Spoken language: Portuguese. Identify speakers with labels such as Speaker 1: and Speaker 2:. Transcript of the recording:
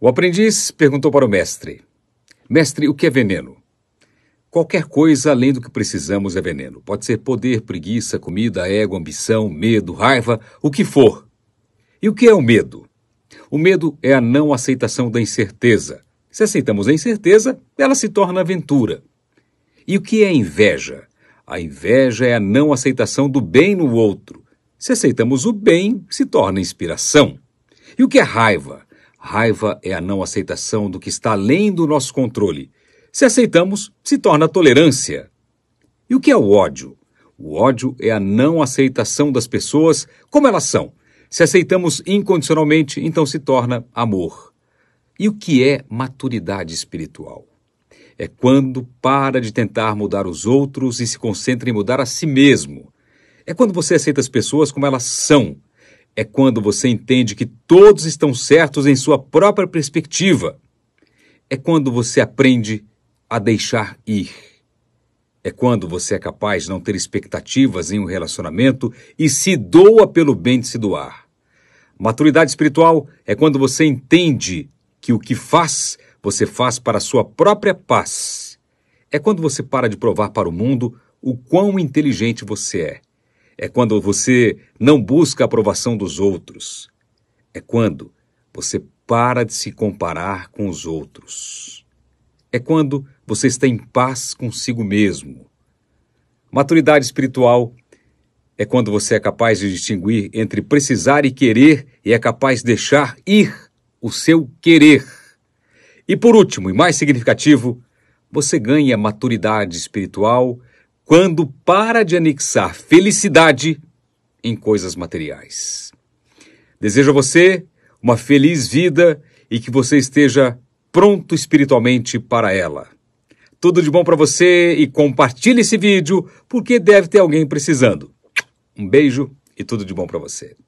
Speaker 1: O aprendiz perguntou para o mestre: Mestre, o que é veneno? Qualquer coisa além do que precisamos é veneno. Pode ser poder, preguiça, comida, ego, ambição, medo, raiva, o que for. E o que é o medo? O medo é a não aceitação da incerteza. Se aceitamos a incerteza, ela se torna aventura. E o que é inveja? A inveja é a não aceitação do bem no outro. Se aceitamos o bem, se torna inspiração. E o que é raiva? Raiva é a não aceitação do que está além do nosso controle. Se aceitamos, se torna tolerância. E o que é o ódio? O ódio é a não aceitação das pessoas como elas são. Se aceitamos incondicionalmente, então se torna amor. E o que é maturidade espiritual? É quando para de tentar mudar os outros e se concentra em mudar a si mesmo. É quando você aceita as pessoas como elas são é quando você entende que todos estão certos em sua própria perspectiva. É quando você aprende a deixar ir. É quando você é capaz de não ter expectativas em um relacionamento e se doa pelo bem de se doar. Maturidade espiritual é quando você entende que o que faz, você faz para a sua própria paz. É quando você para de provar para o mundo o quão inteligente você é é quando você não busca a aprovação dos outros. É quando você para de se comparar com os outros. É quando você está em paz consigo mesmo. Maturidade espiritual é quando você é capaz de distinguir entre precisar e querer e é capaz de deixar ir o seu querer. E por último, e mais significativo, você ganha maturidade espiritual quando para de anexar felicidade em coisas materiais. Desejo a você uma feliz vida e que você esteja pronto espiritualmente para ela. Tudo de bom para você e compartilhe esse vídeo porque deve ter alguém precisando. Um beijo e tudo de bom para você.